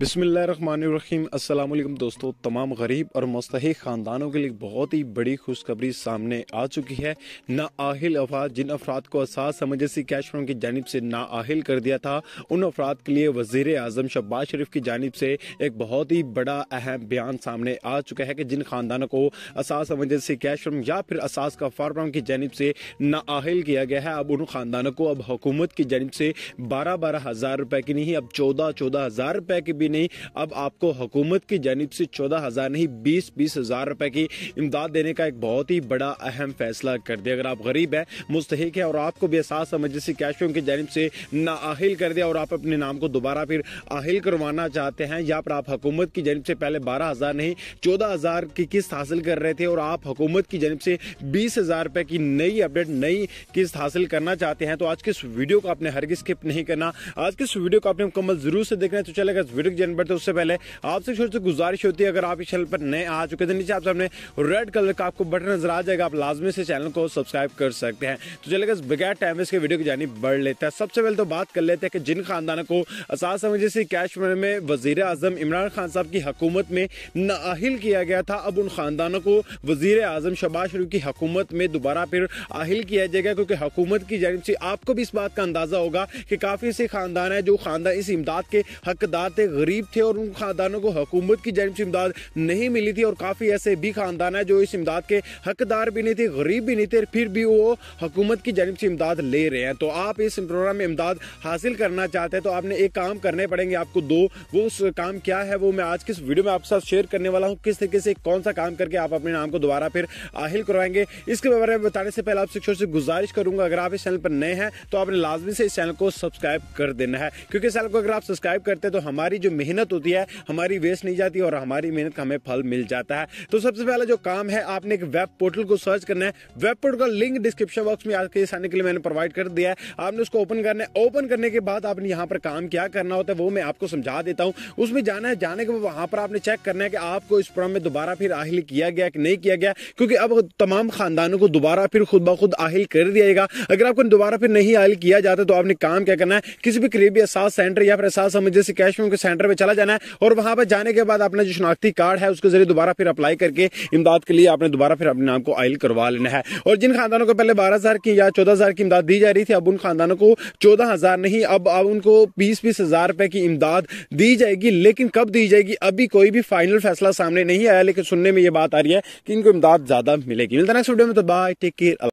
rim अल्लाम दोस्तों तमाम गरीब और मुस्तक ख़ानदानों के लिए बहुत ही बड़ी खुशखबरी सामने आ चुकी है ना आहिल अफराद जिन अफराद को असास एमरजेंसी कैश फंड की जानब से आहिल कर दिया था उन अफराद के लिए वजीर अजम शहबाज शरीफ की जानब से एक बहुत ही बड़ा अहम बयान सामने आ चुका है कि जिन खानदानों को असास एमरजेंसी कैश फंड या फिर असास का फार्म की जानब से ना आहिल किया गया है अब उन खानदानों को अब हुकूमत की जानब से बारह बारह हज़ार रुपये की नहीं अब चौदह चौदह हज़ार रुपये की भी भी नहीं अब आपको हुकूमत की जानब से चौदह हज़ार नहीं बीस बीस हज़ार रुपए की इमदाद देने का एक बहुत ही बड़ा अहम फैसला कर दिया अगर आप गरीब हैं मुस्तक है और आपको भी एहसास मजलिस कैशियों की जानब से नााहिल कर दिया और आप अपने नाम को दोबारा फिर आहिल करवाना चाहते हैं या फिर आप हुकूमत की जानब से पहले बारह हज़ार नहीं चौदह हज़ार की किस्त हासिल कर रहे थे और आप हुकूमत की जानब से बीस हज़ार रुपये की नई अपडेट नई किस्त हासिल करना चाहते हैं तो आज के इस वीडियो को आपने हर स्किप नहीं करना आज के इस वीडियो को आपने मुकम्मल जरूर से देखना है तो चलेगा इस वीडियो जनवरी तो उससे पहले आपसे छोटी सी गुजारिश होती है अगर आप इस चैनल पर नए आ चुके थे तो नीचे आप सामने रेड कलर का आपको बटन नजर आ जाएगा आप लाजमी से चैनल को सब्सक्राइब कर सकते हैं तो चलेगा बगैर टाइम इसके वीडियो की जानी बढ़ लेते हैं सबसे पहले तो बात कर लेते हैं कि जिन खानदानों को आसाद समझे से कश्मीर में वजीर आजम इमरान खान साहब की हकूमत में नाहल किया गया था अब उन खानदानों को वजीर आजम शबाज शरीफ की हकूमत में दोबारा फिर आहिल किया जाएगा क्योंकि हकूमत की जानब से आपको भी इस बात का अंदाजा होगा कि काफ़ी से खानदान है जो खानदान इस इमदाद के हकदार थे गरीब थे और उन खानदानों को हुकूमत की जानब से इमदाद नहीं मिली थी और काफ़ी ऐसे भी खानदान है जो इस इमदाद के हकदार भी नहीं थे गरीब भी नहीं थे फिर भी वो हकूमत की जानब से इमदाद ले रहे हैं तो आप इस प्रोग्राम में इमदाद हासिल करना चाहते हैं तो आपने एक काम करने पड़ेंगे आपको दो वो उस काम क्या है वो मैं आज किस वीडियो में आपके साथ शेयर करने वाला हूँ किस तरीके से कौन सा काम करके आप अपने नाम को दोबारा फिर आहिल करवाएंगे इसके बारे में बताने से पहले आपसे छोटे से गुजारिश करूंगा अगर आप इस चैनल पर नए हैं तो आपने लाजमी से इस चैनल को सब्सक्राइब कर देना है क्योंकि इस चैनल को अगर आप सब्सक्राइब करते हैं तो हमारी जो मेहनत होती है हमारी वेस्ट नहीं जाती और हमारी मेहनत का हमें फल मिल जाता है तो सबसे पहला जो काम है आपने एक वेब पोर्टल को सर्च करना है वेब पोर्टल का लिंक डिस्क्रिप्शन बॉक्स में आज के आने के लिए मैंने प्रोवाइड कर दिया है आपने उसको ओपन करना है ओपन करने के बाद आपने यहाँ पर काम क्या करना होता है वो मैं आपको समझा देता हूँ उसमें जाना है जाने के बाद वहाँ पर आपने चेक करना है कि आपको इस प्रोग्राम में दोबारा फिर आहिल किया गया कि नहीं किया गया क्योंकि अब तमाम खानदानों को दोबारा फिर खुद ब खुद आहिल कर दिया जाएगा अगर आपको दोबारा फिर नहीं आहिल किया जाता तो आपने काम क्या करना है किसी भी करीबी एहसास सेंटर या फिर एहसास समझ जैसे कैश में सेंटर सेंटर पर चला जाना है और वहां पर जाने के बाद अपना जो शनाख्ती कार्ड है उसके जरिए दोबारा फिर अप्लाई करके इमदाद के लिए आपने दोबारा फिर अपने नाम को आयल करवा लेना है और जिन खानदानों को पहले बारह हज़ार की या चौदह हज़ार की इमदाद दी जा रही थी अब उन खानदानों को चौदह हज़ार नहीं अब अब उनको बीस बीस हज़ार रुपए की इमदाद दी जाएगी लेकिन कब दी जाएगी अभी कोई भी फाइनल फैसला सामने नहीं आया लेकिन सुनने में यह बात आ रही है कि इनको इमदाद ज़्यादा मिलेगी मिलता नेक्स्ट वीडियो में तो बाय टेक केयर